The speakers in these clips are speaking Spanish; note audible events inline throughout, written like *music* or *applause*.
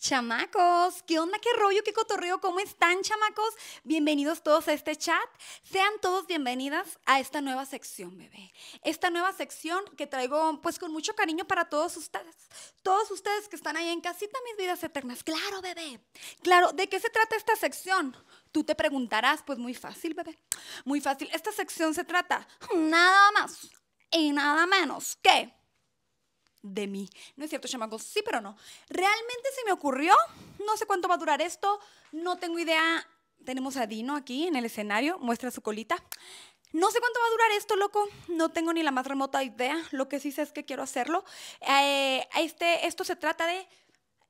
Chamacos, ¿qué onda? ¿Qué rollo? ¿Qué cotorreo? ¿Cómo están, chamacos? Bienvenidos todos a este chat. Sean todos bienvenidas a esta nueva sección, bebé. Esta nueva sección que traigo pues con mucho cariño para todos ustedes. Todos ustedes que están ahí en casita, mis vidas eternas. Claro, bebé. Claro, ¿de qué se trata esta sección? Tú te preguntarás, pues muy fácil, bebé. Muy fácil. Esta sección se trata nada más y nada menos que de mí. ¿No es cierto, chamacos? Sí, pero no. Realmente se me ocurrió, no sé cuánto va a durar esto, no tengo idea. Tenemos a Dino aquí en el escenario, muestra su colita. No sé cuánto va a durar esto, loco. No tengo ni la más remota idea. Lo que sí sé es que quiero hacerlo. Eh, este, esto se trata de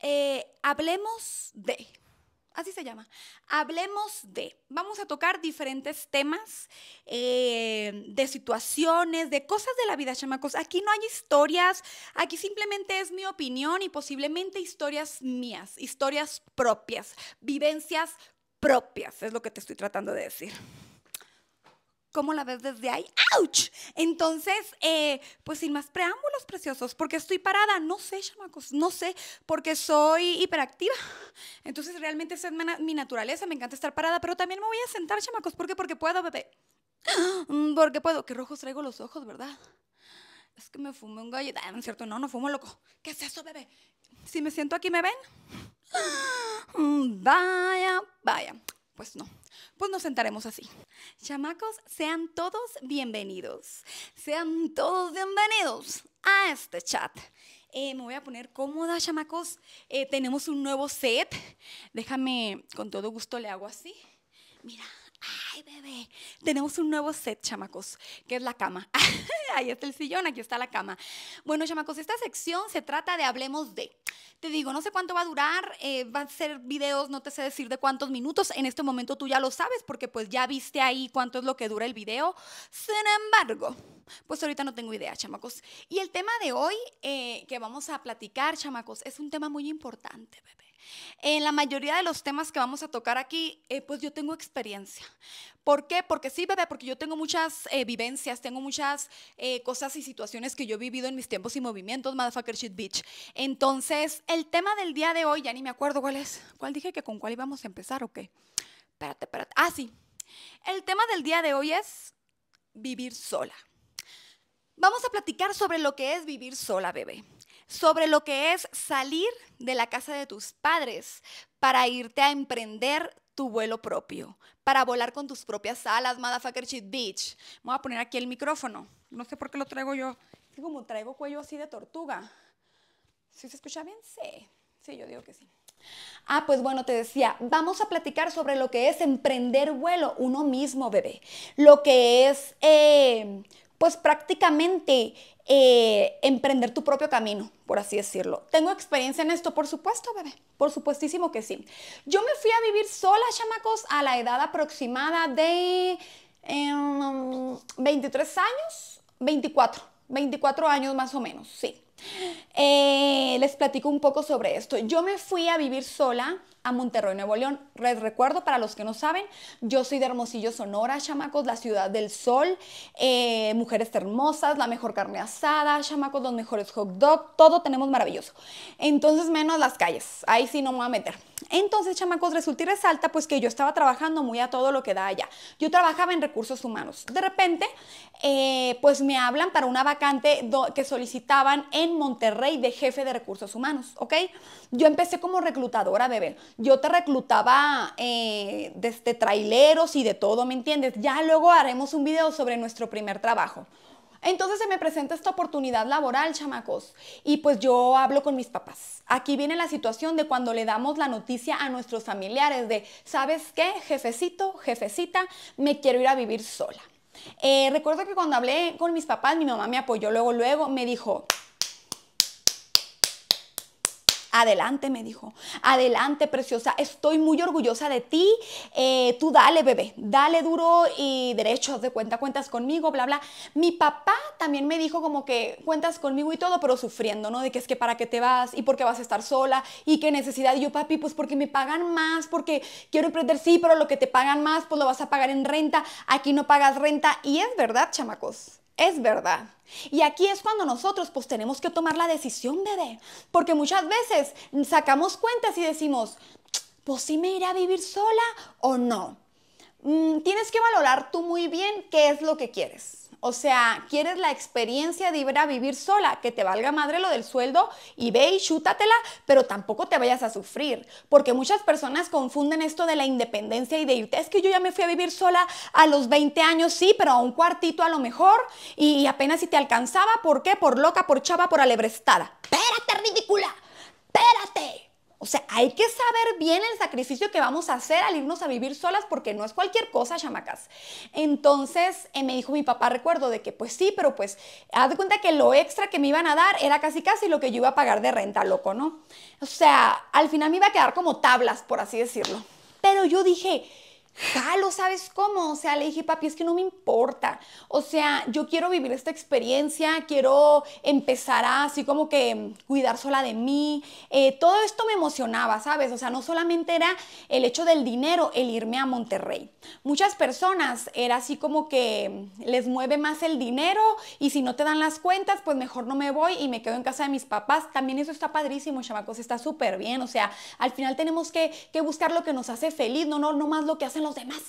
eh, hablemos de. Así se llama. Hablemos de. Vamos a tocar diferentes temas eh, de situaciones, de cosas de la vida, chamacos. Aquí no hay historias, aquí simplemente es mi opinión y posiblemente historias mías, historias propias, vivencias propias, es lo que te estoy tratando de decir. ¿Cómo la ves desde ahí? ¡Auch! Entonces, eh, pues sin más preámbulos preciosos, porque estoy parada, no sé, chamacos, no sé, porque soy hiperactiva. Entonces, realmente esa es mi naturaleza, me encanta estar parada, pero también me voy a sentar, chamacos, ¿por qué? Porque puedo, bebé. *gasps* Mm, porque puedo. Qué rojos traigo los ojos, ¿verdad? Es que me fumé un gallo. Ah, cierto, no, no fumo, loco. ¿Qué es eso, bebé? Si me siento aquí, ¿me ven? *gasps* Mm, vaya, vaya. Pues no, pues nos sentaremos así. Chamacos, sean todos bienvenidos. Sean todos bienvenidos a este chat. Eh, me voy a poner cómoda, chamacos. Eh, tenemos un nuevo set. Déjame, con todo gusto le hago así. Mira, ay bebé, tenemos un nuevo set, chamacos, que es la cama. *laughs* Ahí está el sillón, aquí está la cama. Bueno, chamacos, esta sección se trata de hablemos de. Te digo, no sé cuánto va a durar, eh, va a ser videos, no te sé decir de cuántos minutos. En este momento tú ya lo sabes porque pues ya viste ahí cuánto es lo que dura el video. Sin embargo, pues ahorita no tengo idea, chamacos. Y el tema de hoy eh, que vamos a platicar, chamacos, es un tema muy importante, bebé. En la mayoría de los temas que vamos a tocar aquí, eh, pues yo tengo experiencia. ¿Por qué? Porque sí, bebé, porque yo tengo muchas eh, vivencias, tengo muchas eh, cosas y situaciones que yo he vivido en mis tiempos y movimientos, Motherfucker Shit Beach. Entonces, el tema del día de hoy, ya ni me acuerdo cuál es. ¿Cuál dije que con cuál íbamos a empezar o qué? Espérate, espérate. Ah, sí. El tema del día de hoy es vivir sola. Vamos a platicar sobre lo que es vivir sola, bebé sobre lo que es salir de la casa de tus padres para irte a emprender tu vuelo propio, para volar con tus propias alas, motherfucker shit bitch. Voy a poner aquí el micrófono. No sé por qué lo traigo yo. Es como traigo cuello así de tortuga. ¿Sí se escucha bien? Sí. Sí, yo digo que sí. Ah, pues bueno, te decía, vamos a platicar sobre lo que es emprender vuelo uno mismo, bebé. Lo que es eh, pues prácticamente eh, emprender tu propio camino, por así decirlo. ¿Tengo experiencia en esto? Por supuesto, bebé. Por supuestísimo que sí. Yo me fui a vivir sola, chamacos, a la edad aproximada de 23 em, años, 24, 24 años más o menos, sí. Eh, les platico un poco sobre esto. Yo me fui a vivir sola a Monterrey, Nuevo León. Les recuerdo, para los que no saben, yo soy de Hermosillo, Sonora, chamacos, la ciudad del sol, eh, mujeres hermosas, la mejor carne asada, chamacos, los mejores hot dog, todo tenemos maravilloso. Entonces, menos las calles, ahí sí no me voy a meter. Entonces, chamacos, resulta y resalta, pues que yo estaba trabajando muy a todo lo que da allá. Yo trabajaba en recursos humanos. De repente, eh, pues me hablan para una vacante que solicitaban en Monterrey de jefe de recursos humanos, ¿ok? Yo empecé como reclutadora, bebé. Yo te reclutaba eh, desde traileros y de todo, ¿me entiendes? Ya luego haremos un video sobre nuestro primer trabajo. Entonces se me presenta esta oportunidad laboral, chamacos, y pues yo hablo con mis papás. Aquí viene la situación de cuando le damos la noticia a nuestros familiares de, ¿sabes qué? Jefecito, jefecita, me quiero ir a vivir sola. Eh, recuerdo que cuando hablé con mis papás, mi mamá me apoyó luego, luego, me dijo, Adelante, me dijo. Adelante, preciosa. Estoy muy orgullosa de ti. Eh, tú dale, bebé. Dale duro y derechos De cuenta, cuentas conmigo, bla, bla. Mi papá también me dijo como que cuentas conmigo y todo, pero sufriendo, ¿no? De que es que para qué te vas y por qué vas a estar sola y qué necesidad. Y yo, papi, pues porque me pagan más, porque quiero emprender, sí, pero lo que te pagan más, pues lo vas a pagar en renta. Aquí no pagas renta. Y es verdad, chamacos es verdad. Y aquí es cuando nosotros pues tenemos que tomar la decisión, bebé. Porque muchas veces sacamos cuentas y decimos, pues si me iré a vivir sola o no. Mm, tienes que valorar tú muy bien qué es lo que quieres. O sea, quieres la experiencia de ir a vivir sola, que te valga madre lo del sueldo y ve y chútatela, pero tampoco te vayas a sufrir, porque muchas personas confunden esto de la independencia y de Es que yo ya me fui a vivir sola a los 20 años, sí, pero a un cuartito a lo mejor y apenas si te alcanzaba. ¿Por qué? Por loca, por chava, por alebrestada. Pérate, ridícula! ¡Espérate! O sea, hay que saber bien el sacrificio que vamos a hacer al irnos a vivir solas porque no es cualquier cosa, chamacas. Entonces eh, me dijo mi papá, recuerdo de que pues sí, pero pues haz de cuenta que lo extra que me iban a dar era casi casi lo que yo iba a pagar de renta, loco, ¿no? O sea, al final me iba a quedar como tablas, por así decirlo. Pero yo dije, jalo, ¿sabes cómo? O sea, le dije, papi, es que no me importa. O sea, yo quiero vivir esta experiencia, quiero empezar a así como que cuidar sola de mí. Eh, todo esto me emocionaba, ¿sabes? O sea, no solamente era el hecho del dinero, el irme a Monterrey. Muchas personas era así como que les mueve más el dinero y si no te dan las cuentas, pues mejor no me voy y me quedo en casa de mis papás. También eso está padrísimo, chamacos, está súper bien. O sea, al final tenemos que, buscar lo que nos hace feliz, no, no, no más lo que hacen los los demás.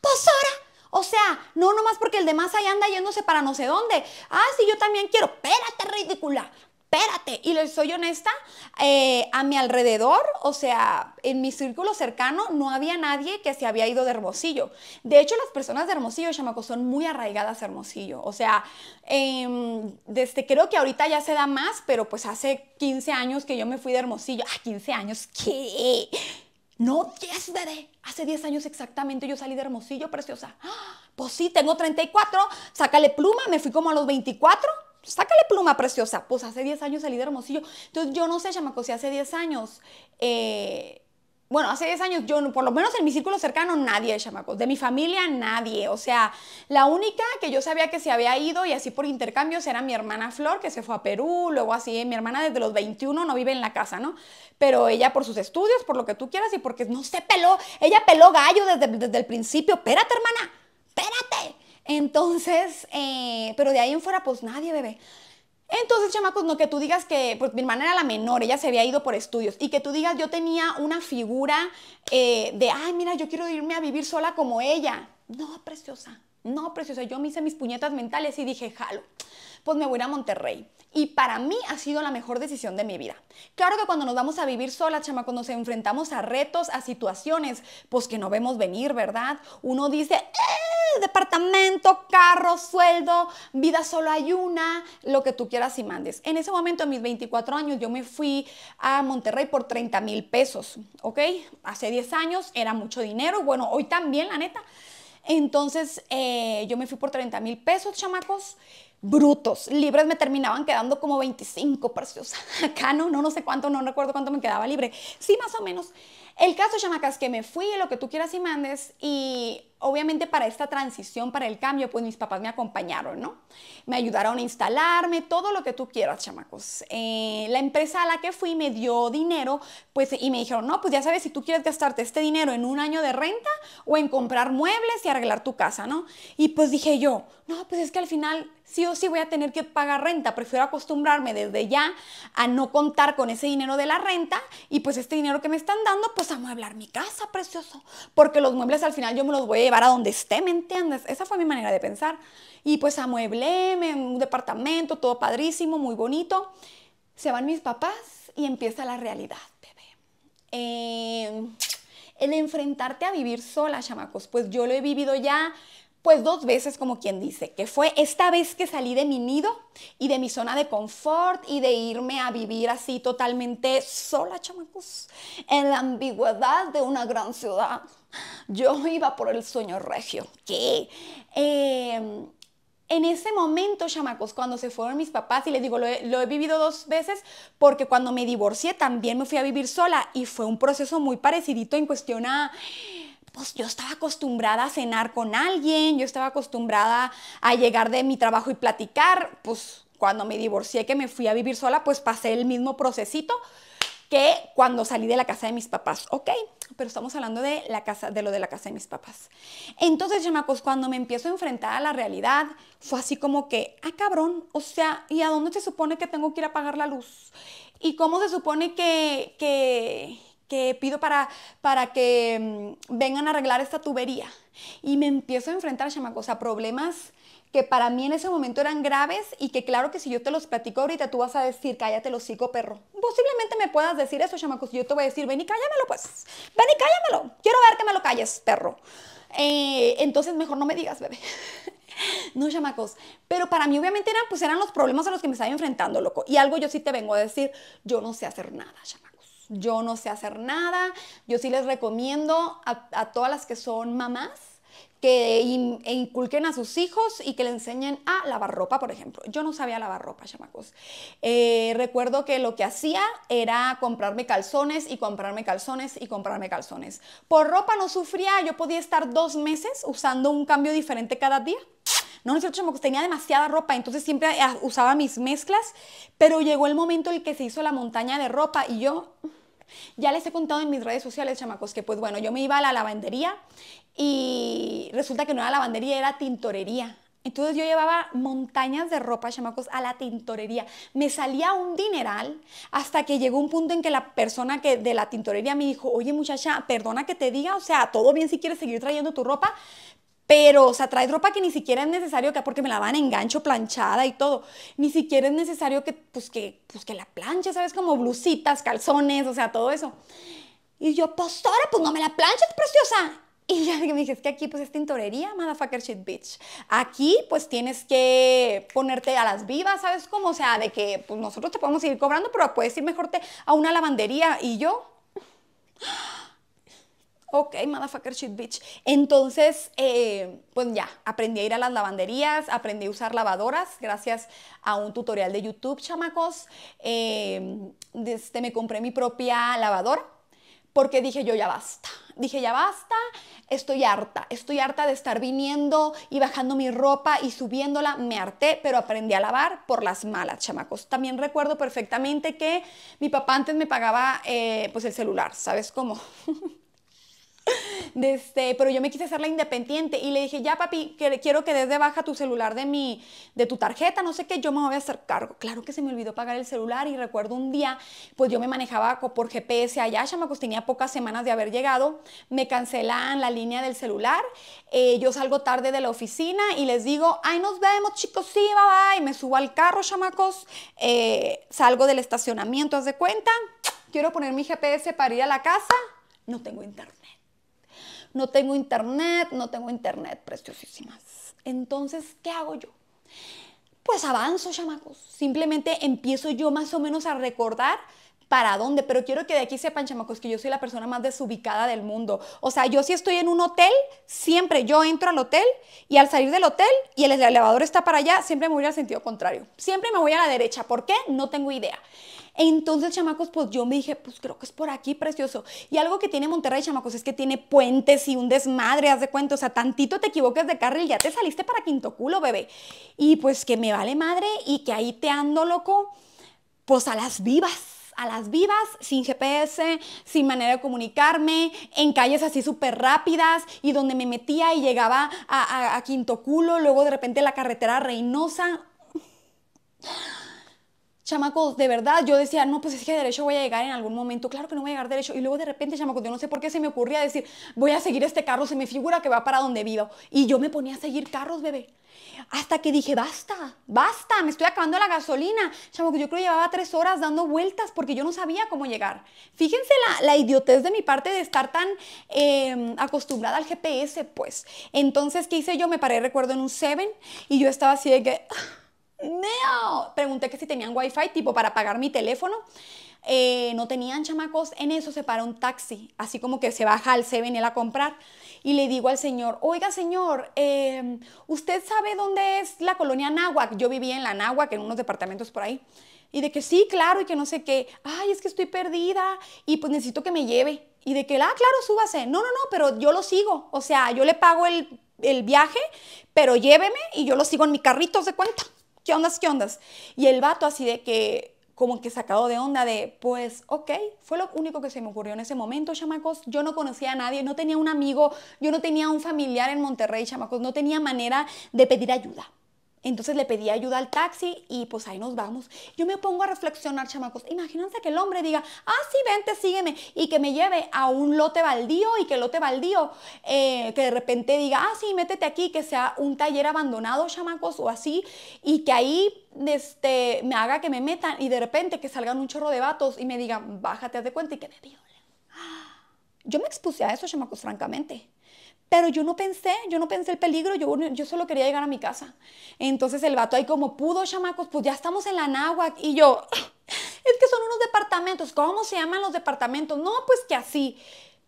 Pues ahora. O sea, no nomás porque el demás ahí anda yéndose para no sé dónde. Ah, sí, yo también quiero. Espérate, ridícula. Espérate. Y les soy honesta, eh, a mi alrededor, o sea, en mi círculo cercano, no había nadie que se había ido de Hermosillo. De hecho, las personas de Hermosillo, chamaco, son muy arraigadas a Hermosillo. O sea, em, desde creo que ahorita ya se da más, pero pues hace 15 años que yo me fui de Hermosillo. Ah, 15 años, ¿qué? No, yes, bebé. Hace 10 años exactamente yo salí de Hermosillo, preciosa. *gasps* Pues sí, tengo 34. Sácale pluma, me fui como a los 24. Sácale pluma, preciosa. Pues hace 10 años salí de Hermosillo. Entonces yo no sé, chamaco, si hace 10 años eh, bueno, hace 10 años yo, por lo menos en mi círculo cercano, nadie de chamacos. De mi familia, nadie. O sea, la única que yo sabía que se había ido y así por intercambios era mi hermana Flor, que se fue a Perú, luego así, mi hermana desde los 21 no vive en la casa, ¿no? Pero ella por sus estudios, por lo que tú quieras y porque no se peló, ella peló gallo desde, desde el principio. Espérate, hermana, espérate. Entonces, eh, pero de ahí en fuera, pues nadie, bebé. Entonces, chamacos, pues, no que tú digas que, mi pues, hermana era la menor, ella se había ido por estudios, y que tú digas, yo tenía una figura eh, de, ay, mira, yo quiero irme a vivir sola como ella. No, preciosa, no, preciosa, yo me hice mis puñetas mentales y dije, jalo pues me voy a Monterrey. Y para mí ha sido la mejor decisión de mi vida. Claro que cuando nos vamos a vivir solas, chama, cuando nos enfrentamos a retos, a situaciones, pues que no vemos venir, ¿verdad? Uno dice, ¡Eh! departamento, carro, sueldo, vida solo hay una, lo que tú quieras y mandes. En ese momento, en mis 24 años, yo me fui a Monterrey por 30 mil pesos, ¿ok? Hace 10 años era mucho dinero, bueno, hoy también, la neta. Entonces, eh, yo me fui por 30 mil pesos, chamacos brutos. Libres me terminaban quedando como 25, preciosa. *laughs* Acá no, no sé cuánto, no recuerdo cuánto me quedaba libre. Sí, más o menos. El caso, chamacas, que me fui, lo que tú quieras y mandes, y obviamente para esta transición, para el cambio, pues mis papás me acompañaron, ¿no? Me ayudaron a instalarme, todo lo que tú quieras, chamacos. Eh, la empresa a la que fui me dio dinero, pues, y me dijeron, no, pues ya sabes si tú quieres gastarte este dinero en un año de renta o en comprar muebles y arreglar tu casa, ¿no? Y pues dije yo, no, pues es que al final sí o sí voy a tener que pagar renta, prefiero acostumbrarme desde ya a no contar con ese dinero de la renta y pues este dinero que me están dando, pues a amueblar mi casa, precioso, porque los muebles al final yo me los voy a llevar a donde esté, ¿me entiendes? Esa fue mi manera de pensar. Y pues amuebleme en un departamento, todo padrísimo, muy bonito. Se van mis papás y empieza la realidad, bebé. Eh, el enfrentarte a vivir sola, chamacos, pues yo lo he vivido ya, pues dos veces como quien dice, que fue esta vez que salí de mi nido y de mi zona de confort y de irme a vivir así totalmente sola, chamacos, en la ambigüedad de una gran ciudad. Yo iba por el sueño regio, ¿Qué? Em, en ese momento, chamacos, cuando se fueron mis papás, y les digo, lo he, lo he, vivido dos veces, porque cuando me divorcié también me fui a vivir sola y fue un proceso muy parecidito en cuestión a pues yo estaba acostumbrada a cenar con alguien, yo estaba acostumbrada a llegar de mi trabajo y platicar, pues cuando me divorcié, que me fui a vivir sola, pues pasé el mismo procesito que cuando salí de la casa de mis papás. Ok, pero estamos hablando de, la casa, de lo de la casa de mis papás. Entonces, chamacos, cuando me empiezo a enfrentar a la realidad, fue así como que, ah, cabrón, o sea, ¿y a dónde se supone que tengo que ir a pagar la luz? ¿Y cómo se supone que, que, que pido para, para que mm, vengan a arreglar esta tubería. Y me empiezo a enfrentar, chamacos, a problemas que para mí en ese momento eran graves y que claro que si yo te los platico ahorita tú vas a decir, cállate lo hocico, perro. Posiblemente me puedas decir eso, chamacos, yo te voy a decir, ven y cállamelo, pues. Ven y cállamelo. Quiero ver que me lo calles, perro. Eh, entonces mejor no me digas, bebé. *laughs* no, chamacos. Pero para mí obviamente eran, pues eran los problemas a los que me estaba enfrentando, loco. Y algo yo sí te vengo a decir, yo no sé hacer nada, chamacos yo no sé hacer nada. Yo sí les recomiendo a, todas las que son mamás que e inculquen a sus hijos y que le enseñen a lavar ropa, por ejemplo. Yo no sabía lavar ropa, chamacos. Eh, recuerdo que lo que hacía era comprarme calzones y comprarme calzones y comprarme calzones. Por ropa no sufría, yo podía estar dos meses usando un cambio diferente cada día. No, no es cierto, chamacos, tenía demasiada ropa, entonces siempre ah, usaba mis mezclas, pero llegó el momento en el que se hizo la montaña de ropa y yo ya les he contado en mis redes sociales, chamacos, que pues bueno, yo me iba a la lavandería y resulta que no era lavandería, era tintorería. Entonces yo llevaba montañas de ropa, chamacos, a la tintorería. Me salía un dineral hasta que llegó un punto en que la persona que de la tintorería me dijo, oye muchacha, perdona que te diga, o sea, todo bien si quieres seguir trayendo tu ropa, pero, o sea, traes ropa que ni siquiera es necesario porque me la van engancho planchada y todo, ni siquiera es necesario que, pues, que, pues, la planche, ¿sabes? Como blusitas, calzones, o sea, todo eso. Y yo, postora, pues, pues no me la planches, preciosa. Y ya me dije, es que aquí pues es tintorería, motherfucker shit bitch. Aquí pues tienes que ponerte a las vivas, ¿sabes como O sea, de que pues nosotros te podemos ir cobrando, pero puedes ir mejor te, a una lavandería. Y yo ok, motherfucker shit bitch. Entonces, eh, pues ya, aprendí a ir a las lavanderías, aprendí a usar lavadoras gracias a un tutorial de YouTube, chamacos. Eh, este, me compré mi propia lavadora porque dije yo ya basta. Dije ya basta, estoy harta, estoy harta de estar viniendo y bajando mi ropa y subiéndola, me harté, pero aprendí a lavar por las malas, chamacos. También recuerdo perfectamente que mi papá antes me pagaba eh, pues el celular, ¿sabes cómo? *laughs* Desde, este, pero yo me quise hacer la independiente y le dije, ya papi, que, quiero que des de baja tu celular de mi, de tu tarjeta, no sé qué, yo me voy a hacer cargo. Claro que se me olvidó pagar el celular y recuerdo un día, pues yo me manejaba por GPS allá, chamacos, tenía pocas semanas de haber llegado, me cancelan la línea del celular, eh, yo salgo tarde de la oficina y les digo, ay, nos vemos chicos, sí, bye bye, me subo al carro, chamacos, eh, salgo del estacionamiento, haz de cuenta, quiero poner mi GPS para ir a la casa, no tengo internet no tengo internet, no tengo internet, preciosísimas. Entonces, ¿qué hago yo? Pues avanzo, chamacos. Simplemente empiezo yo más o menos a recordar para dónde, pero quiero que de aquí sepan, chamacos, que yo soy la persona más desubicada del mundo. O sea, yo si estoy en un hotel, siempre yo entro al hotel y al salir del hotel y el elevador está para allá, siempre me voy al sentido contrario. Siempre me voy a la derecha. ¿Por qué? No tengo idea. Entonces, chamacos, pues yo me dije, pues creo que es por aquí, precioso. Y algo que tiene Monterrey, chamacos, es que tiene puentes y un desmadre, haz de cuentos, O sea, tantito te equivoques de carril, ya te saliste para quinto culo, bebé. Y pues que me vale madre y que ahí te ando, loco, pues a las vivas a las vivas, sin GPS, sin manera de comunicarme, en calles así súper rápidas y donde me metía y llegaba a, Quinto Culo, luego de repente la carretera Reynosa. Chamaco, de verdad, yo decía, no, pues es que derecho voy a llegar en algún momento, claro que no voy a llegar derecho. Y luego de repente, chamaco, yo no sé por qué se me ocurría decir, voy a seguir este carro, se me figura que va para donde vivo. Y yo me ponía a seguir carros, bebé. Hasta que dije, basta, basta, me estoy acabando la gasolina. chamaco, yo creo que llevaba tres horas dando vueltas porque yo no sabía cómo llegar. Fíjense la, la idiotez de mi parte de estar tan em, acostumbrada al GPS, pues. Entonces, ¿qué hice yo? Me paré, recuerdo, en un 7 y yo estaba así de que no. Pregunté que si tenían wifi tipo para pagar mi teléfono. Eh, no tenían chamacos, en eso se para un taxi, así como que se baja al 7 a comprar y le digo al señor, oiga señor, em, ¿usted sabe dónde es la colonia Nahuac? Yo vivía en la Nahuac, en unos departamentos por ahí. Y de que sí, claro, y que no sé qué, ay, es que estoy perdida y pues necesito que me lleve. Y de que, ah, claro, súbase. No, no, no, pero yo lo sigo. O sea, yo le pago el, el viaje, pero lléveme y yo lo sigo en mi carrito, se cuenta. ¿qué ondas, qué ondas? Y el vato así de que, como que sacado de onda de, pues, ok, fue lo único que se me ocurrió en ese momento, chamacos. Yo no conocía a nadie, no tenía un amigo, yo no tenía un familiar en Monterrey, chamacos, no tenía manera de pedir ayuda. Entonces le pedí ayuda al taxi y pues ahí nos vamos. Yo me pongo a reflexionar, chamacos. Imagínense que el hombre diga, ah, sí, vente, sígueme. Y que me lleve a un lote baldío y que el lote baldío, eh, que de repente diga, ah, sí, métete aquí, que sea un taller abandonado, chamacos, o así. Y que ahí este, me haga que me metan y de repente que salgan un chorro de vatos y me digan, bájate, de cuenta y que me violen. Yo me expuse a eso, chamacos, francamente. Pero yo no pensé, yo no pensé el peligro, yo, yo solo quería llegar a mi casa. Entonces el vato ahí como pudo, chamacos, pues ya estamos en la náhuac. Y yo, ah, es que son unos departamentos. ¿Cómo se llaman los departamentos? No, pues que así.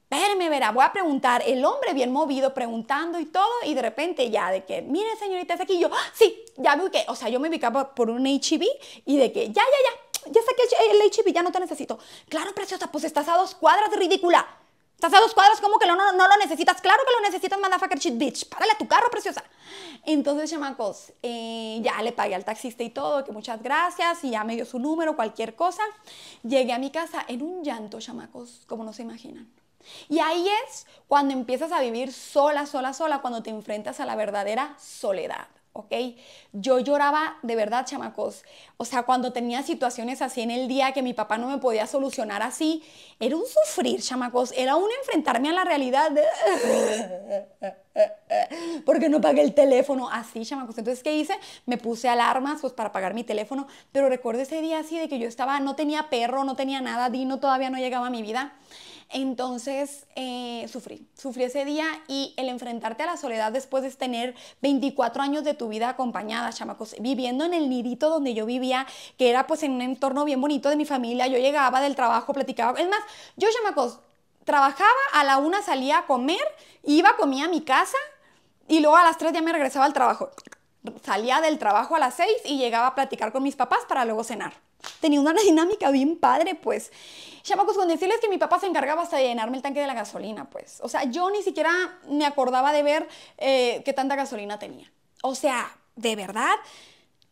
Espérame, verá, voy a preguntar. El hombre bien movido, preguntando y todo, y de repente ya de que, mire señorita, es aquí. yo, ah, sí, ya veo que, o sea, yo me ubicaba por un HIV y de que, ya, ya, ya, ya saqué el HIV, ya no te necesito. Claro, preciosa, pues estás a dos cuadras, ridícula. Estás a dos como que no, lo necesitas. Claro que lo necesitas, motherfucker shit bitch. Párale a tu carro, preciosa. Entonces, chamacos, eh, ya le pagué al taxista y todo, que muchas gracias, y ya me dio su número, cualquier cosa. Llegué a mi casa en un llanto, chamacos, como no se imaginan. Y ahí es cuando empiezas a vivir sola, sola, sola, cuando te enfrentas a la verdadera soledad. ¿ok? Yo lloraba de verdad, chamacos. O sea, cuando tenía situaciones así en el día que mi papá no me podía solucionar así, era un sufrir, chamacos. Era un enfrentarme a la realidad *laughs* Porque no pagué el teléfono así, chamacos. Entonces, ¿qué hice? Me puse alarmas pues, para pagar mi teléfono. Pero recuerdo ese día así de que yo estaba, no tenía perro, no tenía nada, Dino todavía no llegaba a mi vida. Entonces eh, sufrí, sufrí ese día y el enfrentarte a la soledad después de tener 24 años de tu vida acompañada, chamacos, viviendo en el nidito donde yo vivía, que era pues en un entorno bien bonito de mi familia, yo llegaba del trabajo, platicaba, es más, yo chamacos, trabajaba, a la una salía a comer, iba, comía a mi casa y luego a las tres ya me regresaba al trabajo. Salía del trabajo a las 6 y llegaba a platicar con mis papás para luego cenar tenía una *laughs* dinámica bien padre, pues. Chamacos, con decirles que mi papá se encargaba hasta de llenarme el tanque de la gasolina, pues. O sea, yo ni siquiera me acordaba de ver eh, qué tanta gasolina tenía. O sea, de verdad,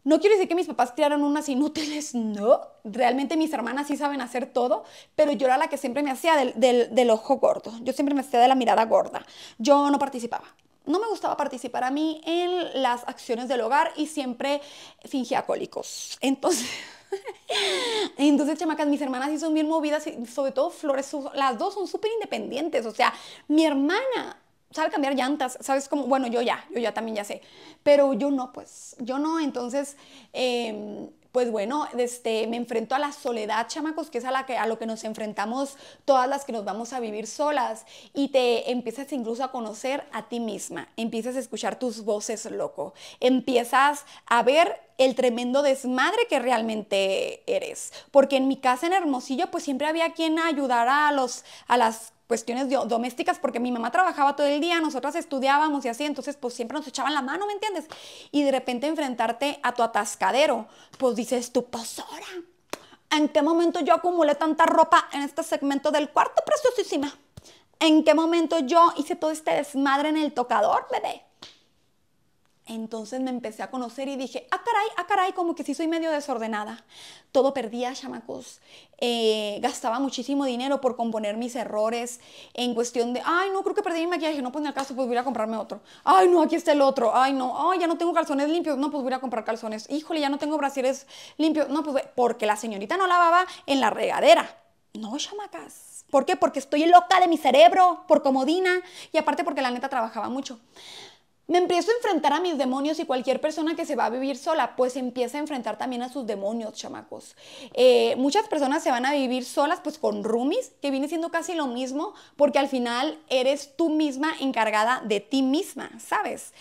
no quiero decir que mis papás tiraron unas inútiles, *laughs* no. Realmente mis hermanas sí saben hacer todo, pero yo era la que siempre me hacía del, del, ojo gordo. Yo siempre me hacía de la mirada gorda. Yo no participaba. No me gustaba participar a mí en las acciones del hogar y siempre fingía cólicos. Entonces, *laughs* *laughs* Entonces, chamacas, mis hermanas sí son bien movidas, y sobre todo Flores, las dos son súper independientes, o sea, mi hermana sabe cambiar llantas, sabes como, bueno, yo ya, yo ya también ya sé, pero yo no, pues, yo no, entonces... Eh, pues bueno, este, me enfrento a la soledad, chamacos, que es a, la que, a lo que nos enfrentamos todas las que nos vamos a vivir solas. Y te empiezas incluso a conocer a ti misma, empiezas a escuchar tus voces, loco, empiezas a ver el tremendo desmadre que realmente eres. Porque en mi casa en Hermosillo, pues siempre había quien ayudara a, los, a las cuestiones domésticas, porque mi mamá trabajaba todo el día, nosotras estudiábamos y así, entonces pues siempre nos echaban la mano, ¿me entiendes? Y de repente enfrentarte a tu atascadero, pues dices, tu posora, pues, ¿en qué momento yo acumulé tanta ropa en este segmento del cuarto preciosísima? ¿En qué momento yo hice todo este desmadre en el tocador, bebé? Entonces me empecé a conocer y dije, ah, caray, ah, caray, como que sí soy medio desordenada. Todo perdía, chamacos. Eh, gastaba muchísimo dinero por componer mis errores en cuestión de, ay, no, creo que perdí mi maquillaje, no, pues en el caso, pues voy a comprarme otro. Ay, no, aquí está el otro. Ay, no, ay, ya no tengo calzones limpios, no, pues voy a comprar calzones. Híjole, ya no tengo brasiles limpios, no, pues porque la señorita no lavaba en la regadera. No, chamacas. ¿Por qué? Porque estoy loca de mi cerebro, por comodina y aparte porque la neta trabajaba mucho. Me empiezo a enfrentar a mis demonios y cualquier persona que se va a vivir sola, pues empieza a enfrentar también a sus demonios, chamacos. Eh, muchas personas se van a vivir solas, pues con roomies, que viene siendo casi lo mismo, porque al final eres tú misma encargada de ti misma, ¿sabes?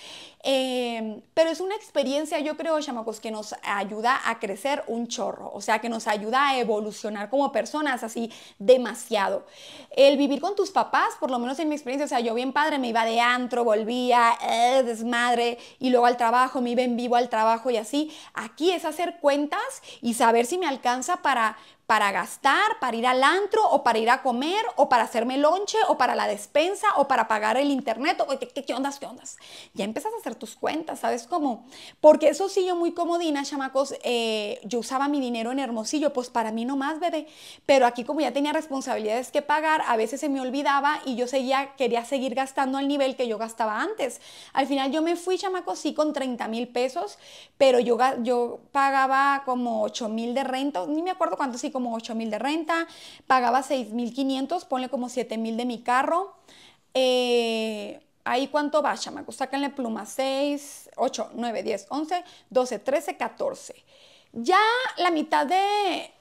Em, pero es una experiencia, yo creo, chamacos, que nos ayuda a crecer un chorro, o sea, que nos ayuda a evolucionar como personas así demasiado. El vivir con tus papás, por lo menos en mi experiencia, o sea, yo bien padre, me iba de antro, volvía, eh, desmadre, y luego al trabajo, me iba en vivo al trabajo y así. Aquí es hacer cuentas y saber si me alcanza para para gastar, para ir al antro o para ir a comer o para hacerme lonche o para la despensa o para pagar el internet o qué, qué, qué ondas, qué ondas. Ya empiezas a hacer tus cuentas, ¿sabes cómo? Porque eso sí, yo muy comodina, chamacos, eh, yo usaba mi dinero en Hermosillo, pues para mí nomás, bebé. Pero aquí como ya tenía responsabilidades que pagar, a veces se me olvidaba y yo seguía, quería seguir gastando al nivel que yo gastaba antes. Al final yo me fui, chamacos, sí con 30 mil pesos, pero yo, yo pagaba como 8 mil de renta, ni me acuerdo cuánto, sí, como como 8 mil de renta, pagaba 6.500, ponle como 7 mil de mi carro. Eh, ahí cuánto va, chamaco, sáquenle pluma, 6, 8, 9, 10, 11, 12, 13, 14. Ya la mitad de...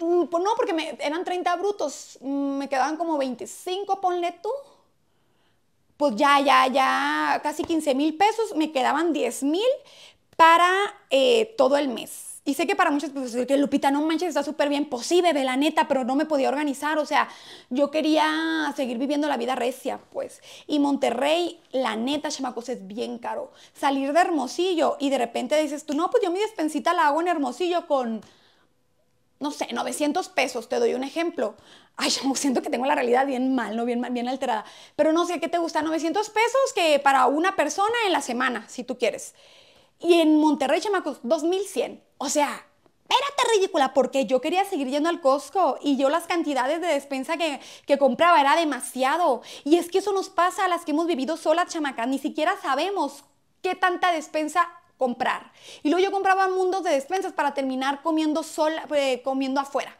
Mm, pues no, porque me, eran 30 brutos, mm, me quedaban como 25, ponle tú pues ya, ya, ya, casi 15 mil pesos, me quedaban 10 mil para eh, todo el mes. Y sé que para muchas personas, que Lupita, no manches, está súper bien. posible, pues de la neta, pero no me podía organizar. O sea, yo quería seguir viviendo la vida recia, pues. Y Monterrey, la neta, chamacos, es bien caro. Salir de Hermosillo y de repente dices tú, no, pues yo mi despensita la hago en Hermosillo con, no sé, 900 pesos, te doy un ejemplo. Ay, yo siento que tengo la realidad bien mal, ¿no? Bien, bien alterada. Pero no sé, ¿qué te gusta? 900 pesos que para una persona en la semana, si tú quieres. Y en Monterrey, chamacos, 2100. O sea, espérate ridícula, porque yo quería seguir yendo al Costco y yo las cantidades de despensa que, compraba era demasiado. Y es que eso nos pasa a las que hemos vivido solas, chamacas. Ni siquiera sabemos qué tanta despensa comprar. Y luego yo compraba mundos de despensas para terminar comiendo, sola, eh, comiendo afuera.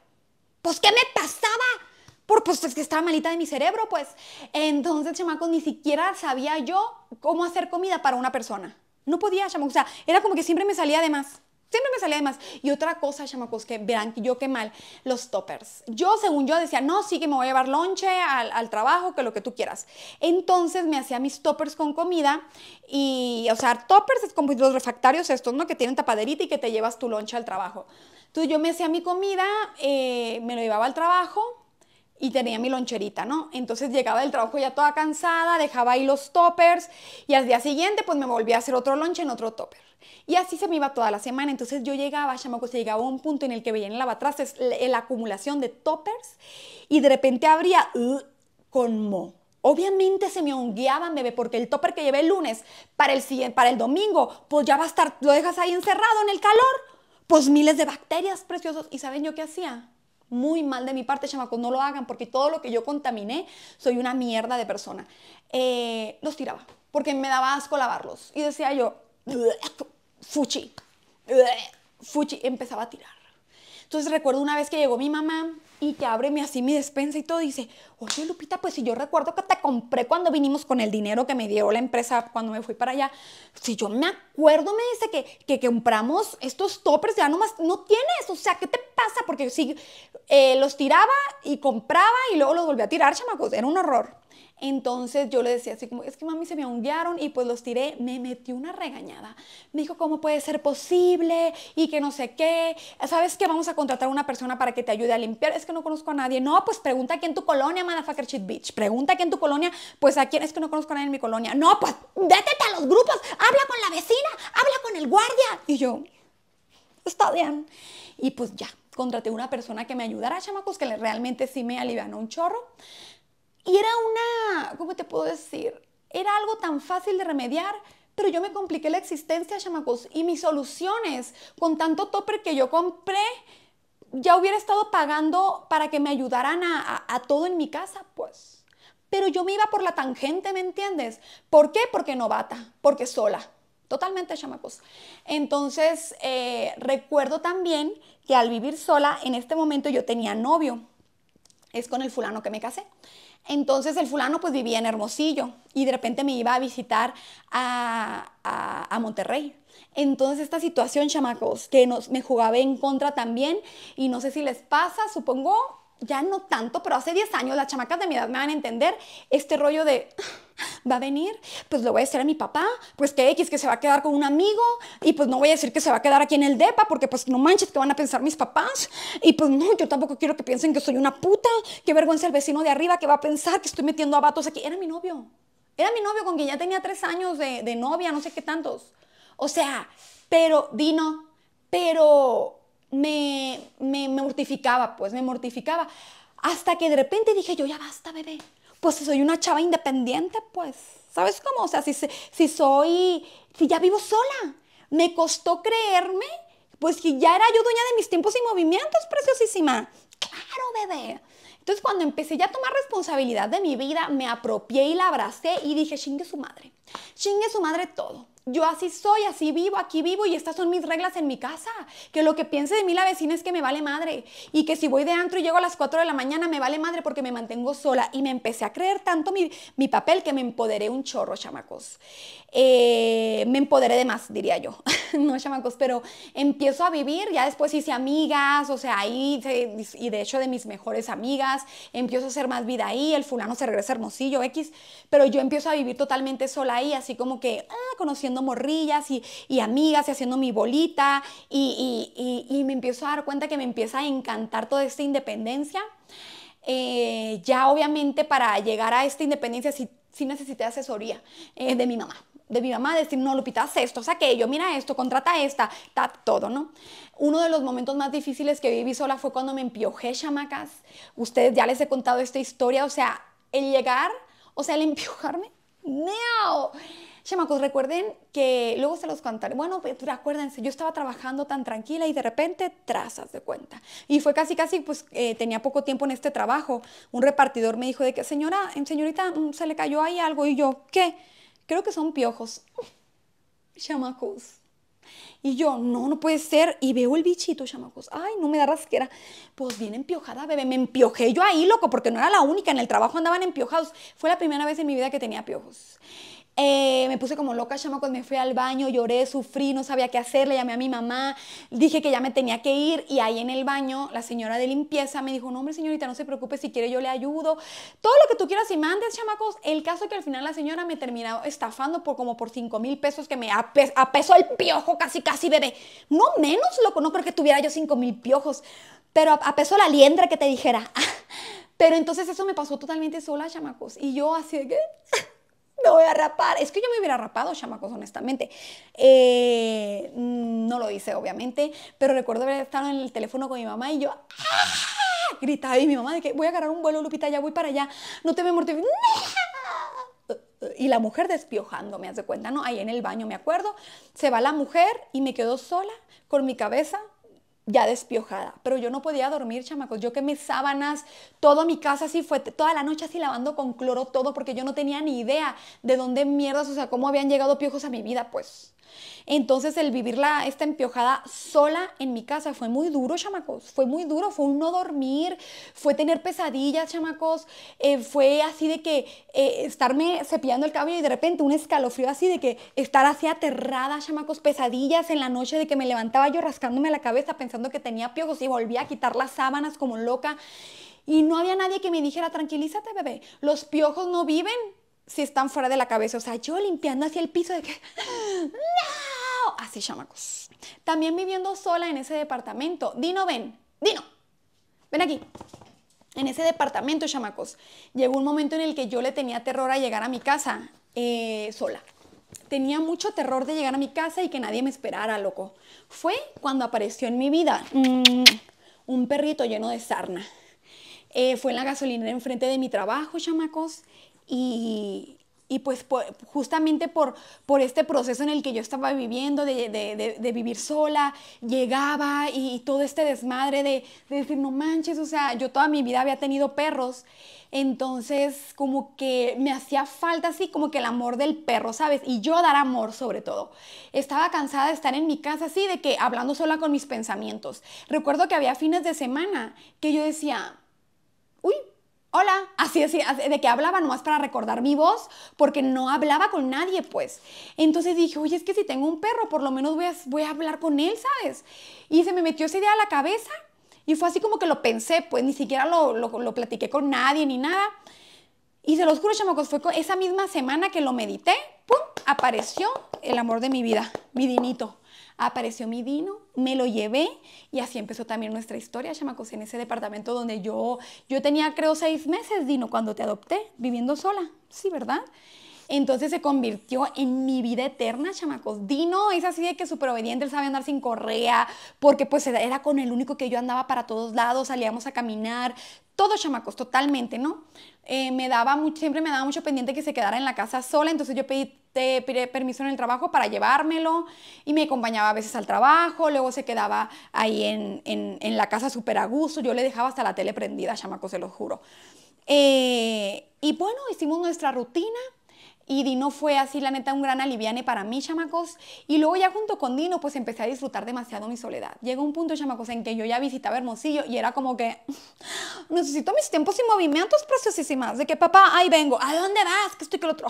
Pues, ¿qué me pasaba? Por, pues es que estaba malita de mi cerebro, pues. Entonces, chamacos, ni siquiera sabía yo cómo hacer comida para una persona. No podía, chamaco. O sea, era como que siempre me salía de más. Siempre me salía de más. Y otra cosa, chamacos, que verán que yo qué mal, los toppers. Yo, según yo, decía, no, sí que me voy a llevar lonche al, trabajo, que lo que tú quieras. Entonces me hacía mis toppers con comida y, o sea, toppers es como los refractarios estos, ¿no? Que tienen tapaderita y que te llevas tu lonche al trabajo. Entonces yo me hacía mi comida, eh, me lo llevaba al trabajo, y tenía mi loncherita, ¿no? Entonces llegaba del trabajo ya toda cansada, dejaba ahí los toppers y al día siguiente pues me volvía a hacer otro lonche en otro topper. Y así se me iba toda la semana. Entonces yo llegaba, se llegaba a un punto en el que veía en el es la acumulación de toppers y de repente abría uh, con mo. Obviamente se me hongueaban, bebé, porque el topper que llevé el lunes para el, para el domingo, pues ya va a estar, lo dejas ahí encerrado en el calor. Pues miles de bacterias preciosos. ¿Y saben yo qué hacía? muy mal de mi parte, chamacos, no lo hagan porque todo lo que yo contaminé, soy una mierda de persona. Eh, los tiraba porque me daba asco lavarlos. Y decía yo, fuchi, fuchi, empezaba a tirar entonces recuerdo una vez que llegó mi mamá y que abreme así mi despensa y todo, dice, oye Lupita, pues si yo recuerdo que te compré cuando vinimos con el dinero que me dio la empresa cuando me fui para allá, si yo me acuerdo, me dice que, que, compramos estos toppers, ya nomás no tienes, o sea, ¿qué te pasa? Porque si eh, los tiraba y compraba y luego los volví a tirar, chamacos, era un horror. Entonces yo le decía así como, es que mami se me hundieron y pues los tiré, me metió una regañada. Me dijo, ¿cómo puede ser posible? Y que no sé qué. ¿Sabes qué? vamos a contratar a una persona para que te ayude a limpiar? Es que no conozco a nadie. No, pues pregunta aquí en tu colonia, motherfucker shit bitch. Pregunta aquí en tu colonia, pues a quién es que no conozco a nadie en mi colonia. No, pues détete a los grupos, habla con la vecina, habla con el guardia. Y yo, está bien. Y pues ya, contraté una persona que me ayudara, chamacos, que realmente sí me alivianó un chorro. Y era una, ¿cómo te puedo decir? Era algo tan fácil de remediar, pero yo me compliqué la existencia, chamacos, y mis soluciones con tanto topper que yo compré, ya hubiera estado pagando para que me ayudaran a, todo en mi casa, pues. Pero yo me iba por la tangente, ¿me entiendes? ¿Por qué? Porque novata, porque sola. Totalmente, chamacos. Entonces, eh, recuerdo también que al vivir sola, en este momento yo tenía novio. Es con el fulano que me casé. Entonces el fulano pues vivía en Hermosillo y de repente me iba a visitar a, a, Monterrey. Entonces esta situación, chamacos, que nos, me jugaba en contra también y no sé si les pasa, supongo, ya no tanto, pero hace 10 años las chamacas de mi edad me van a entender este rollo de va a venir, pues le voy a decir a mi papá, pues que X, que se va a quedar con un amigo, y pues no voy a decir que se va a quedar aquí en el DEPA, porque pues no manches, que van a pensar mis papás? Y pues no, yo tampoco quiero que piensen que soy una puta, qué vergüenza el vecino de arriba que va a pensar que estoy metiendo a aquí. Era mi novio, era mi novio con quien ya tenía tres años de, novia, no sé qué tantos. O sea, pero, Dino, pero me, me mortificaba, pues me mortificaba. Hasta que de repente dije yo, ya basta, bebé, pues soy una chava independiente, pues. ¿Sabes cómo? O sea, si, si soy, si ya vivo sola, me costó creerme, pues que ya era yo dueña de mis tiempos y movimientos, preciosísima. Claro, bebé. Entonces, cuando empecé ya a tomar responsabilidad de mi vida, me apropié y la abracé y dije, chingue su madre, chingue su madre todo yo así soy, así vivo, aquí vivo y estas son mis reglas en mi casa. Que lo que piense de mí la vecina es que me vale madre. Y que si voy de antro y llego a las 4 de la mañana me vale madre porque me mantengo sola. Y me empecé a creer tanto mi, mi papel que me empoderé un chorro, chamacos. Eh, me empoderé de más, diría yo, *laughs* no chamacos, pero empiezo a vivir, ya después hice amigas, o sea, ahí, y de hecho de mis mejores amigas, empiezo a hacer más vida ahí, el fulano se regresa hermosillo, X, pero yo empiezo a vivir totalmente sola ahí, así como que ah, conociendo morrillas y, amigas y haciendo mi bolita, y, me empiezo a dar cuenta que me empieza a encantar toda esta independencia. Eh, ya obviamente para llegar a esta independencia sí, necesité asesoría eh, de mi mamá de mi mamá decir, no, Lupita, haz esto, haz aquello, mira esto, contrata esta, tap, todo, ¿no? Uno de los momentos más difíciles que viví sola fue cuando me empiojé, chamacas. Ustedes ya les he contado esta historia, o sea, el llegar, o sea, el empiojarme, ¡no! Chamacos, recuerden que luego se los contaré. Bueno, acuérdense, yo estaba trabajando tan tranquila y de repente trazas de cuenta. Y fue casi, casi, pues eh, tenía poco tiempo en este trabajo. Un repartidor me dijo de que, señora, señorita, mm, se le cayó ahí algo. Y yo, ¿qué? creo que son piojos. *laughs* Chamacos. Y yo, no, no puede ser. Y veo el bichito, chamacos. Ay, no me da rasquera. Pues bien empiojada, bebé. Me empiojé yo ahí, loco, porque no era la única. En el trabajo andaban empiojados. Fue la primera vez en mi vida que tenía piojos. Eh, me puse como loca, chamacos, me fui al baño, lloré, sufrí, no sabía qué hacer, le llamé a mi mamá, dije que ya me tenía que ir y ahí en el baño la señora de limpieza me dijo, no hombre señorita, no se preocupe, si quiere yo le ayudo, todo lo que tú quieras y mandes, chamacos, el caso es que al final la señora me terminó estafando por como por 5 mil pesos que me a apesó el piojo casi casi bebé, no menos loco, no creo que tuviera yo 5 mil piojos, pero apesó la liendra que te dijera, *laughs* pero entonces eso me pasó totalmente sola, chamacos, y yo así de que... *laughs* me voy a rapar. Es que yo me hubiera rapado, chamacos, honestamente. Eh, no lo hice, obviamente, pero recuerdo haber estado en el teléfono con mi mamá y yo ¡ah! gritaba y mi mamá de que voy a agarrar un vuelo, Lupita, ya voy para allá, no te me mortifiques. Y la mujer despiojando, me hace cuenta, ¿no? Ahí en el baño, me acuerdo. Se va la mujer y me quedo sola con mi cabeza ya despiojada, pero yo no podía dormir, chamacos. Yo quemé sábanas, toda mi casa así fue, toda la noche así lavando con cloro todo, porque yo no tenía ni idea de dónde mierdas, o sea, cómo habían llegado piojos a mi vida, pues. Entonces el vivir esta empiojada sola en mi casa fue muy duro, chamacos, fue muy duro, fue un no dormir, fue tener pesadillas, chamacos, eh, fue así de que eh, estarme cepillando el cabello y de repente un escalofrío así de que estar así aterrada, chamacos, pesadillas en la noche de que me levantaba yo rascándome la cabeza pensando que tenía piojos y volvía a quitar las sábanas como loca. Y no había nadie que me dijera, tranquilízate, bebé, los piojos no viven si están fuera de la cabeza. O sea, yo limpiando hacia el piso de que... ¡No! Así, chamacos. También viviendo sola en ese departamento. Dino, ven. Dino. Ven aquí. En ese departamento, chamacos. Llegó un momento en el que yo le tenía terror a llegar a mi casa eh, sola. Tenía mucho terror de llegar a mi casa y que nadie me esperara, loco. Fue cuando apareció en mi vida mm, un perrito lleno de sarna. Eh, fue en la gasolinera enfrente de mi trabajo, chamacos, y, y pues justamente por, por este proceso en el que yo estaba viviendo, de, vivir sola, llegaba y, y todo este desmadre de, decir, no manches, o sea, yo toda mi vida había tenido perros, entonces como que me hacía falta así como que el amor del perro, ¿sabes? Y yo dar amor sobre todo. Estaba cansada de estar en mi casa así, de que hablando sola con mis pensamientos. Recuerdo que había fines de semana que yo decía, uy, hola, así, así, de que hablaba nomás para recordar mi voz, porque no hablaba con nadie, pues. Entonces dije, oye, es que si tengo un perro, por lo menos voy a, hablar con él, ¿sabes? Y se me metió esa idea a la cabeza y fue así como que lo pensé, pues ni siquiera lo, platiqué con nadie ni nada. Y se los juro, chamacos, fue esa misma semana que lo medité, ¡pum! Apareció el amor de mi vida, mi dinito apareció mi Dino, me lo llevé y así empezó también nuestra historia, chamacos, en ese departamento donde yo, yo tenía creo seis meses, Dino, cuando te adopté, viviendo sola, sí, ¿verdad? Entonces se convirtió en mi vida eterna, chamacos. Dino es así de que súper obediente, él sabe andar sin correa, porque pues era con el único que yo andaba para todos lados, salíamos a caminar, todo chamacos, totalmente, ¿no? Eh, me daba mucho, siempre me daba mucho pendiente que se quedara en la casa sola, entonces yo pedí te pide permiso en el trabajo para llevármelo y me acompañaba a veces al trabajo, luego se quedaba ahí en, la casa súper a gusto, yo le dejaba hasta la tele prendida, chamaco, se lo juro. Eh, y bueno, hicimos nuestra rutina, y Dino fue así, la neta, un gran aliviane para mí, chamacos. Y luego ya junto con Dino, pues empecé a disfrutar demasiado mi soledad. Llegó un punto, chamacos, en que yo ya visitaba Hermosillo y era como que mm, necesito mis tiempos y movimientos preciosísimas. De que, papá, ahí vengo. ¿A dónde vas? Que estoy que el otro.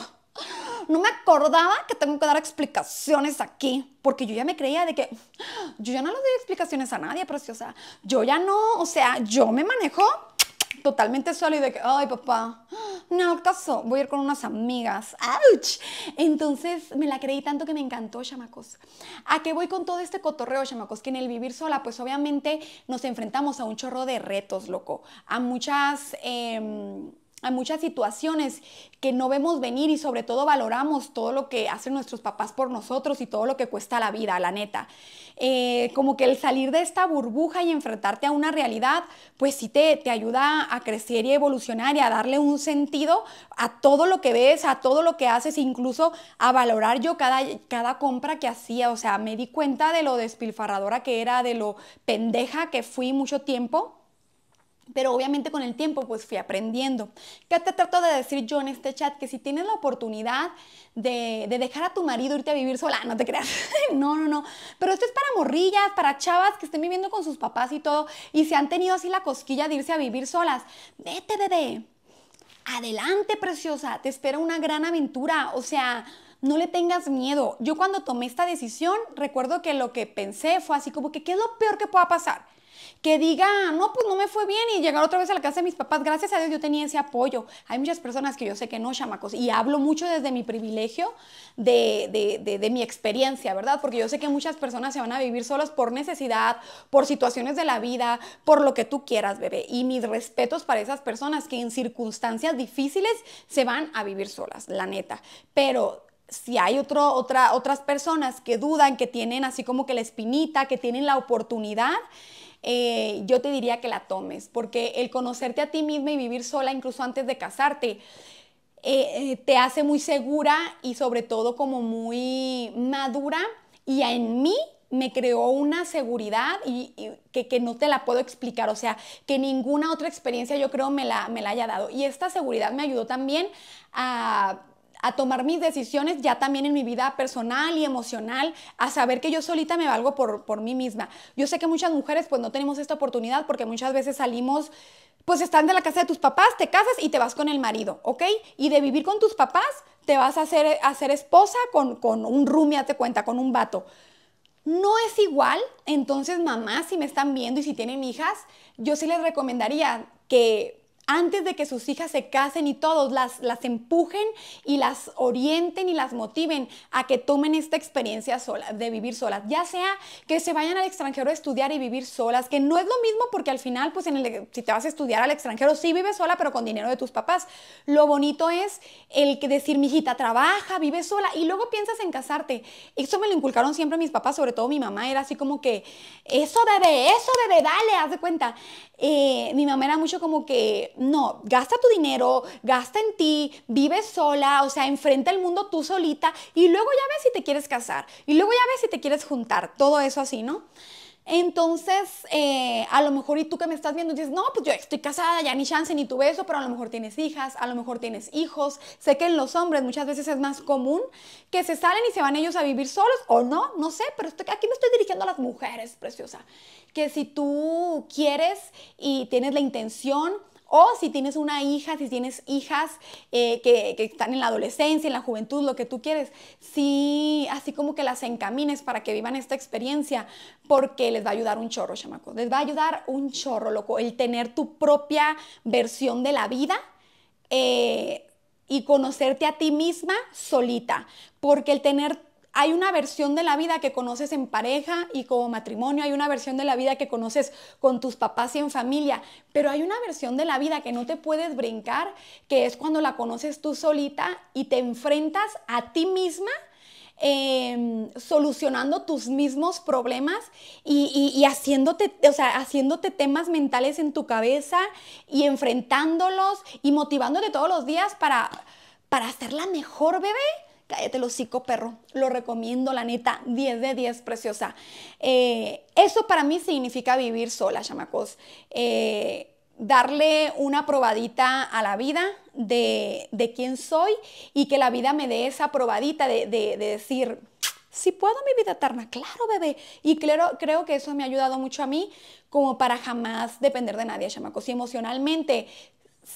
No me acordaba que tengo que dar explicaciones aquí, porque yo ya me creía de que mm, yo ya no le doy explicaciones a nadie, preciosa. Yo ya no, o sea, yo me manejo totalmente y de que, ay papá, no, caso, voy a ir con unas amigas, ¡Auch! Entonces me la creí tanto que me encantó, chamacos. ¿A qué voy con todo este cotorreo, chamacos? Que en el vivir sola, pues obviamente nos enfrentamos a un chorro de retos, loco, a muchas... Em, hay muchas situaciones que no vemos venir y sobre todo valoramos todo lo que hacen nuestros papás por nosotros y todo lo que cuesta la vida, la neta. Eh, como que el salir de esta burbuja y enfrentarte a una realidad, pues sí te, te ayuda a crecer y evolucionar y a darle un sentido a todo lo que ves, a todo lo que haces, incluso a valorar yo cada, cada compra que hacía. O sea, me di cuenta de lo despilfarradora que era, de lo pendeja que fui mucho tiempo pero obviamente con el tiempo pues fui aprendiendo. ¿Qué te trato de decir yo en este chat? Que si tienes la oportunidad de, dejar a tu marido irte a vivir sola, no te creas. *laughs* no, no, no. Pero esto es para morrillas, para chavas que estén viviendo con sus papás y todo y se han tenido así la cosquilla de irse a vivir solas. Vete, bebé. Adelante, preciosa. Te espera una gran aventura. O sea, no le tengas miedo. Yo cuando tomé esta decisión, recuerdo que lo que pensé fue así como que, ¿qué es lo peor que pueda pasar? que diga, no, pues no me fue bien y llegar otra vez a la casa de mis papás. Gracias a Dios yo tenía ese apoyo. Hay muchas personas que yo sé que no, chamacos, y hablo mucho desde mi privilegio, de, mi experiencia, ¿verdad? Porque yo sé que muchas personas se van a vivir solas por necesidad, por situaciones de la vida, por lo que tú quieras, bebé. Y mis respetos para esas personas que en circunstancias difíciles se van a vivir solas, la neta. Pero si hay otro, otra, otras personas que dudan, que tienen así como que la espinita, que tienen la oportunidad, eh, yo te diría que la tomes, porque el conocerte a ti misma y vivir sola, incluso antes de casarte, eh, eh, te hace muy segura y sobre todo como muy madura. Y en mí me creó una seguridad que, no te la puedo explicar, o sea, que ninguna otra experiencia yo creo la, me la haya dado. Y esta seguridad me ayudó también a a tomar mis decisiones ya también en mi vida personal y emocional, a saber que yo solita me valgo por, por mí misma. Yo sé que muchas mujeres pues no tenemos esta oportunidad porque muchas veces salimos pues están de la casa de tus papás, te casas y te vas con el marido, ¿ok? Y de vivir con tus papás, te vas a hacer, hacer esposa con, un rumia te cuenta, con un vato. No es igual, entonces mamá, si me están viendo y si tienen hijas, yo sí les recomendaría que antes de que sus hijas se casen y todos las, las empujen y las orienten y las motiven a que tomen esta experiencia sola, de vivir solas. Ya sea que se vayan al extranjero a estudiar y vivir solas, que no es lo mismo porque al final, pues en el, si te vas a estudiar al extranjero, sí vives sola, pero con dinero de tus papás. Lo bonito es el que decir, mijita, trabaja, vive sola y luego piensas en casarte. Eso me lo inculcaron siempre mis papás, sobre todo mi mamá, era así como que, eso bebé, eso bebé, dale, haz de cuenta. Eh, mi mamá era mucho como que no, gasta tu dinero, gasta en ti, vive sola, o sea, enfrenta el mundo tú solita y luego ya ves si te quieres casar y luego ya ves si te quieres juntar, todo eso así, ¿no? Entonces, eh, a lo mejor, y tú que me estás viendo, dices, no, pues yo estoy casada, ya ni chance, ni tu eso, pero a lo mejor tienes hijas, a lo mejor tienes hijos. Sé que en los hombres muchas veces es más común que se salen y se van ellos a vivir solos, o no, no sé, pero aquí me estoy dirigiendo a las mujeres, preciosa. Que si tú quieres y tienes la intención o si tienes una hija, si tienes hijas eh, que, están en la adolescencia, en la juventud, lo que tú quieres, sí, así como que las encamines para que vivan esta experiencia, porque les va a ayudar un chorro, chamaco. Les va a ayudar un chorro, loco, el tener tu propia versión de la vida. Eh, y conocerte a ti misma solita, porque el tener hay una versión de la vida que conoces en pareja y como matrimonio, hay una versión de la vida que conoces con tus papás y en familia, pero hay una versión de la vida que no te puedes brincar, que es cuando la conoces tú solita y te enfrentas a ti misma em, solucionando tus mismos problemas y, haciéndote, temas mentales en tu cabeza y enfrentándolos y motivándote todos los días para, para ser la mejor bebé Cállate los hocico, perro. Lo recomiendo, la neta, 10 de 10, preciosa. Eh, eso para mí significa vivir sola, chamacos. Eh, darle una probadita a la vida de, quién soy y que la vida me dé esa probadita de, decir, si puedo mi vida eterna, claro, bebé. Y claro, creo que eso me ha ayudado mucho a mí como para jamás depender de nadie, chamacos. Y emocionalmente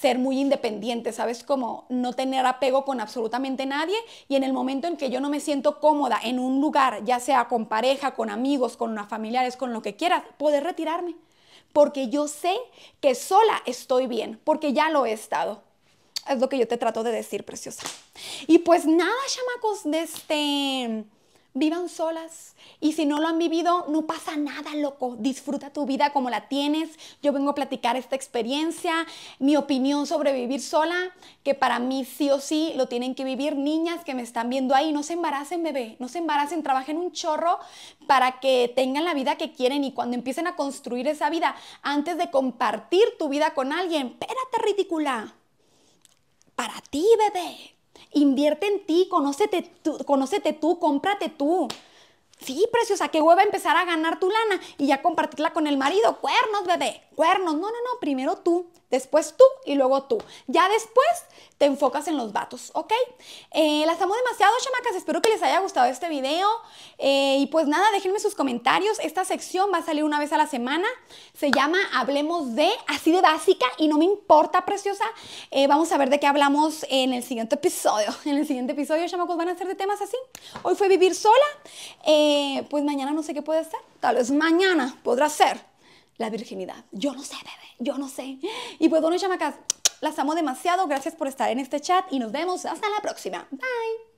ser muy independiente, ¿sabes? Como no tener apego con absolutamente nadie y en el momento en que yo no me siento cómoda en un lugar, ya sea con pareja, con amigos, con familiares, con lo que quieras, poder retirarme. Porque yo sé que sola estoy bien, porque ya lo he estado. Es lo que yo te trato de decir, preciosa. Y pues nada, chamacos, de este vivan solas. Y si no lo han vivido, no pasa nada, loco. Disfruta tu vida como la tienes. Yo vengo a platicar esta experiencia, mi opinión sobre vivir sola, que para mí sí o sí lo tienen que vivir niñas que me están viendo ahí. No se embaracen, bebé, no se embaracen, trabajen un chorro para que tengan la vida que quieren y cuando empiecen a construir esa vida, antes de compartir tu vida con alguien, espérate, ridícula. Para ti, bebé, Invierte en ti, conócete tú, conócete tú, cómprate tú. Sí, preciosa, qué hueva empezar a ganar tu lana y ya compartirla con el marido. Cuernos, bebé, cuernos. No, no, no, primero tú después tú y luego tú. Ya después te enfocas en los vatos, ¿ok? Eh, las amo demasiado, chamacas. Espero que les haya gustado este video. Eh, y pues nada, déjenme sus comentarios. Esta sección va a salir una vez a la semana. Se llama Hablemos de, así de básica y no me importa, preciosa. Eh, vamos a ver de qué hablamos en el siguiente episodio. *laughs* En el siguiente episodio, chamacos, van a ser de temas así. Hoy fue vivir sola. pues mañana no sé qué puede ser. Tal vez mañana podrá ser la virginidad. Yo no sé, bebé, yo no sé. Y pues bueno, chamacas, las amo demasiado. Gracias por estar en este chat y nos vemos hasta la próxima. Bye.